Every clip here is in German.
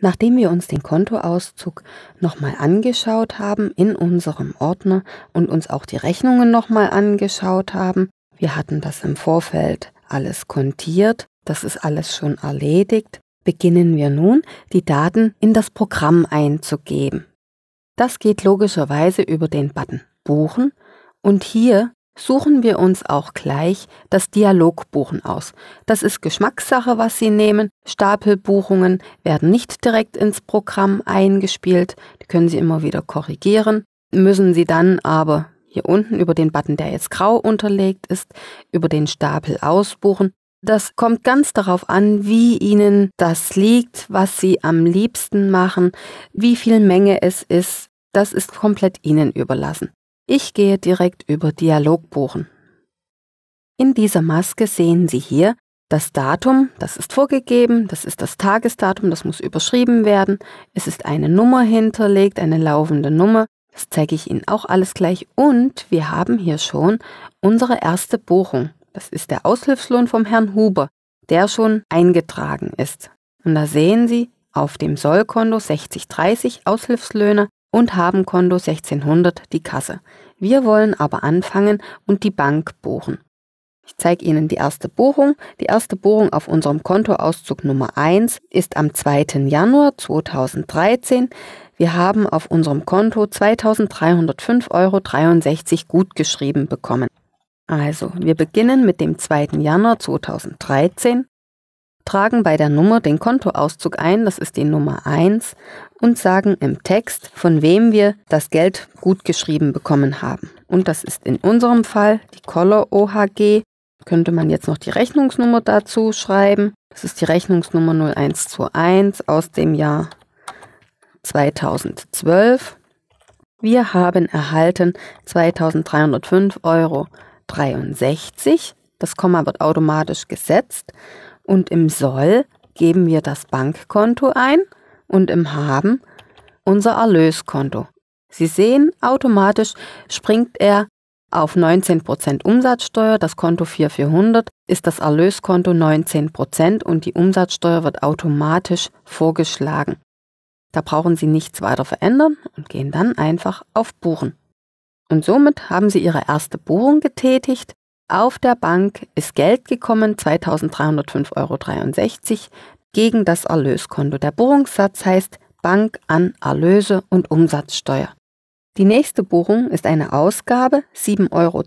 Nachdem wir uns den Kontoauszug nochmal angeschaut haben in unserem Ordner und uns auch die Rechnungen nochmal angeschaut haben, wir hatten das im Vorfeld alles kontiert, das ist alles schon erledigt, beginnen wir nun, die Daten in das Programm einzugeben. Das geht logischerweise über den Button Buchen und hier suchen wir uns auch gleich das Dialogbuchen aus. Das ist Geschmackssache, was Sie nehmen. Stapelbuchungen werden nicht direkt ins Programm eingespielt. Die können Sie immer wieder korrigieren. Müssen Sie dann aber hier unten über den Button, der jetzt grau unterlegt ist, über den Stapel ausbuchen. Das kommt ganz darauf an, wie Ihnen das liegt, was Sie am liebsten machen, wie viel Menge es ist. Das ist komplett Ihnen überlassen. Ich gehe direkt über Dialog buchen. In dieser Maske sehen Sie hier das Datum, das ist vorgegeben, das ist das Tagesdatum, das muss überschrieben werden. Es ist eine Nummer hinterlegt, eine laufende Nummer. Das zeige ich Ihnen auch alles gleich. Und wir haben hier schon unsere erste Buchung. Das ist der Aushilfslohn vom Herrn Huber, der schon eingetragen ist. Und da sehen Sie auf dem Sollkonto 6030 Aushilfslöhne und haben Konto 1600 die Kasse. Wir wollen aber anfangen und die Bank buchen. Ich zeige Ihnen die erste Buchung. Die erste Buchung auf unserem Kontoauszug Nummer 1 ist am 2. Januar 2013. Wir haben auf unserem Konto 2305,63 Euro gutgeschrieben bekommen. Also, wir beginnen mit dem 2. Januar 2013 tragen bei der Nummer den Kontoauszug ein, das ist die Nummer 1, und sagen im Text, von wem wir das Geld gutgeschrieben bekommen haben. Und das ist in unserem Fall die Color OHG. Könnte man jetzt noch die Rechnungsnummer dazu schreiben. Das ist die Rechnungsnummer 0121 aus dem Jahr 2012. Wir haben erhalten 2305,63 Euro. Das Komma wird automatisch gesetzt und im Soll geben wir das Bankkonto ein und im Haben unser Erlöskonto. Sie sehen, automatisch springt er auf 19% Umsatzsteuer, das Konto 4400 ist das Erlöskonto 19% und die Umsatzsteuer wird automatisch vorgeschlagen. Da brauchen Sie nichts weiter verändern und gehen dann einfach auf Buchen. Und somit haben Sie Ihre erste Buchung getätigt auf der Bank ist Geld gekommen, 2305,63 Euro gegen das Erlöskonto. Der Buchungssatz heißt Bank an Erlöse und Umsatzsteuer. Die nächste Buchung ist eine Ausgabe, 7,20 Euro.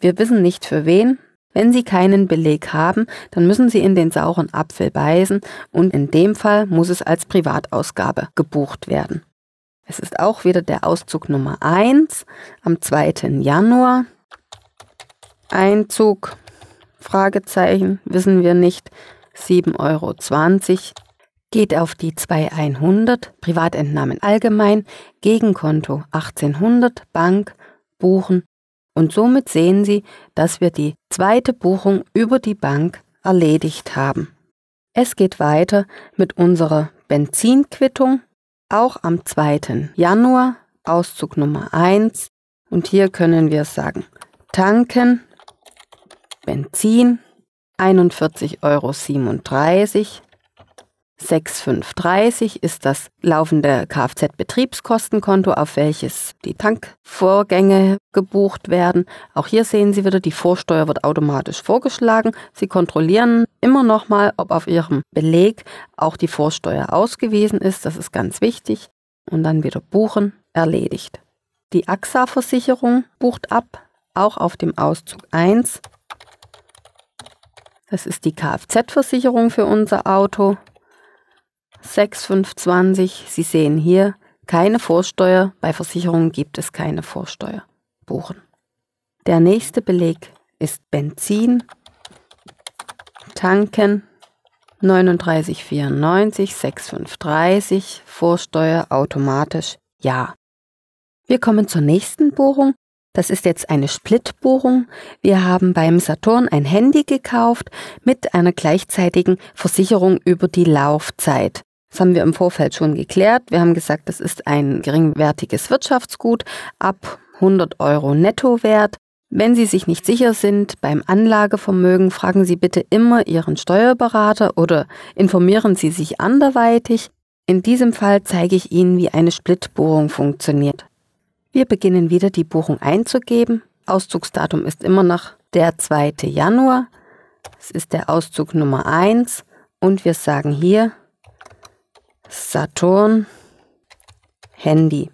Wir wissen nicht für wen. Wenn Sie keinen Beleg haben, dann müssen Sie in den sauren Apfel beißen und in dem Fall muss es als Privatausgabe gebucht werden. Es ist auch wieder der Auszug Nummer 1 am 2. Januar Einzug, Fragezeichen, wissen wir nicht, 7,20 Euro. Geht auf die 2100, Privatentnahmen allgemein, Gegenkonto 1800, Bank, Buchen. Und somit sehen Sie, dass wir die zweite Buchung über die Bank erledigt haben. Es geht weiter mit unserer Benzinquittung, auch am 2. Januar, Auszug Nummer 1. Und hier können wir sagen, tanken Benzin 41,37 Euro. 6530 ist das laufende Kfz-Betriebskostenkonto, auf welches die Tankvorgänge gebucht werden. Auch hier sehen Sie wieder, die Vorsteuer wird automatisch vorgeschlagen. Sie kontrollieren immer nochmal, ob auf Ihrem Beleg auch die Vorsteuer ausgewiesen ist. Das ist ganz wichtig. Und dann wieder buchen, erledigt. Die AXA-Versicherung bucht ab, auch auf dem Auszug 1 das ist die Kfz-Versicherung für unser Auto. 6520, Sie sehen hier, keine Vorsteuer. Bei Versicherungen gibt es keine Vorsteuer. Buchen. Der nächste Beleg ist Benzin. Tanken 3994 6530 Vorsteuer automatisch Ja. Wir kommen zur nächsten Bohrung das ist jetzt eine Splitbohrung. Wir haben beim Saturn ein Handy gekauft mit einer gleichzeitigen Versicherung über die Laufzeit. Das haben wir im Vorfeld schon geklärt. Wir haben gesagt, das ist ein geringwertiges Wirtschaftsgut ab 100 Euro Nettowert. Wenn Sie sich nicht sicher sind beim Anlagevermögen, fragen Sie bitte immer Ihren Steuerberater oder informieren Sie sich anderweitig. In diesem Fall zeige ich Ihnen, wie eine Splitbohrung funktioniert. Wir beginnen wieder die Buchung einzugeben. Auszugsdatum ist immer noch der 2. Januar. Es ist der Auszug Nummer 1 und wir sagen hier Saturn Handy.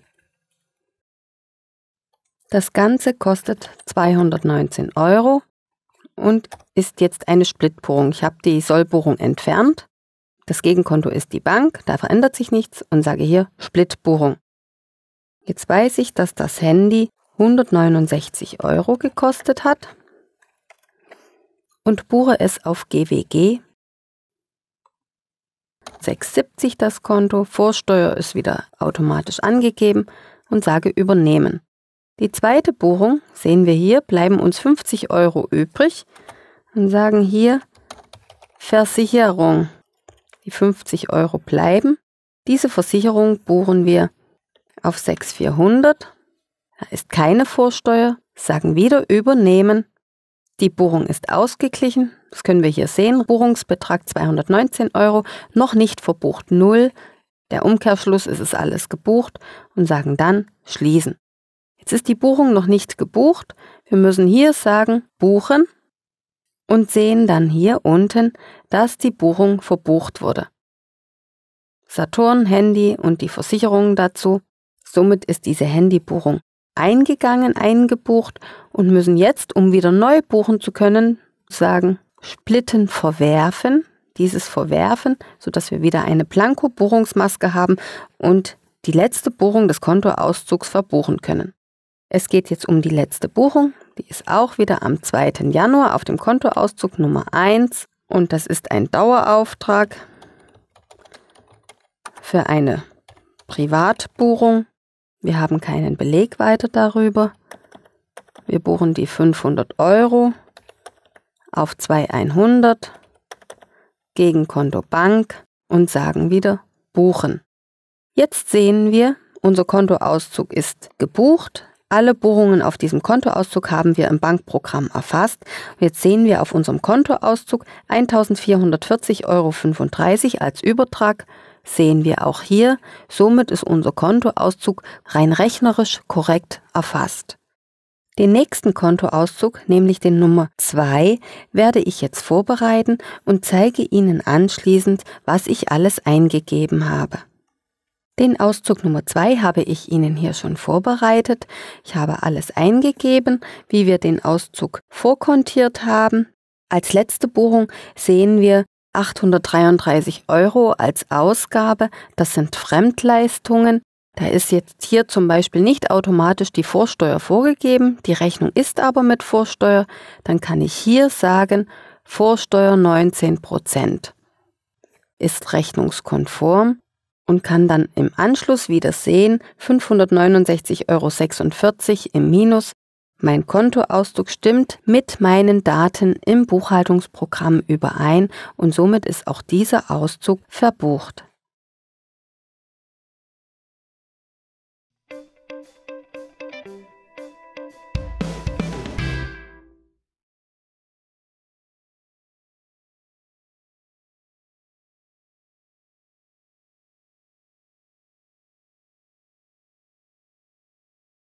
Das Ganze kostet 219 Euro und ist jetzt eine Splitbuchung. Ich habe die Sollbuchung entfernt. Das Gegenkonto ist die Bank, da verändert sich nichts und sage hier Splitbuchung. Jetzt weiß ich, dass das Handy 169 Euro gekostet hat und buche es auf GWG 670 das Konto, Vorsteuer ist wieder automatisch angegeben und sage übernehmen. Die zweite Buchung sehen wir hier, bleiben uns 50 Euro übrig und sagen hier Versicherung. Die 50 Euro bleiben. Diese Versicherung buchen wir auf 6400. Da ist keine Vorsteuer. Sagen wieder übernehmen. Die Buchung ist ausgeglichen. Das können wir hier sehen. Buchungsbetrag 219 Euro. Noch nicht verbucht 0. Der Umkehrschluss ist es alles gebucht und sagen dann schließen. Jetzt ist die Buchung noch nicht gebucht. Wir müssen hier sagen buchen und sehen dann hier unten, dass die Buchung verbucht wurde. Saturn, Handy und die Versicherungen dazu Somit ist diese Handybuchung eingegangen, eingebucht und müssen jetzt, um wieder neu buchen zu können, sagen, splitten, verwerfen, dieses verwerfen, sodass wir wieder eine Blanko-Buchungsmaske haben und die letzte Buchung des Kontoauszugs verbuchen können. Es geht jetzt um die letzte Buchung, die ist auch wieder am 2. Januar auf dem Kontoauszug Nummer 1 und das ist ein Dauerauftrag für eine Privatbuchung wir haben keinen Beleg weiter darüber. Wir buchen die 500 Euro auf 2100 gegen Konto Bank und sagen wieder buchen. Jetzt sehen wir, unser Kontoauszug ist gebucht. Alle Buchungen auf diesem Kontoauszug haben wir im Bankprogramm erfasst. Jetzt sehen wir auf unserem Kontoauszug 1440,35 Euro als Übertrag sehen wir auch hier, somit ist unser Kontoauszug rein rechnerisch korrekt erfasst. Den nächsten Kontoauszug, nämlich den Nummer 2, werde ich jetzt vorbereiten und zeige Ihnen anschließend, was ich alles eingegeben habe. Den Auszug Nummer 2 habe ich Ihnen hier schon vorbereitet. Ich habe alles eingegeben, wie wir den Auszug vorkontiert haben. Als letzte Buchung sehen wir 833 Euro als Ausgabe, das sind Fremdleistungen. Da ist jetzt hier zum Beispiel nicht automatisch die Vorsteuer vorgegeben, die Rechnung ist aber mit Vorsteuer, dann kann ich hier sagen Vorsteuer 19 Ist rechnungskonform und kann dann im Anschluss wieder sehen 569,46 Euro im Minus mein Kontoauszug stimmt mit meinen Daten im Buchhaltungsprogramm überein und somit ist auch dieser Auszug verbucht.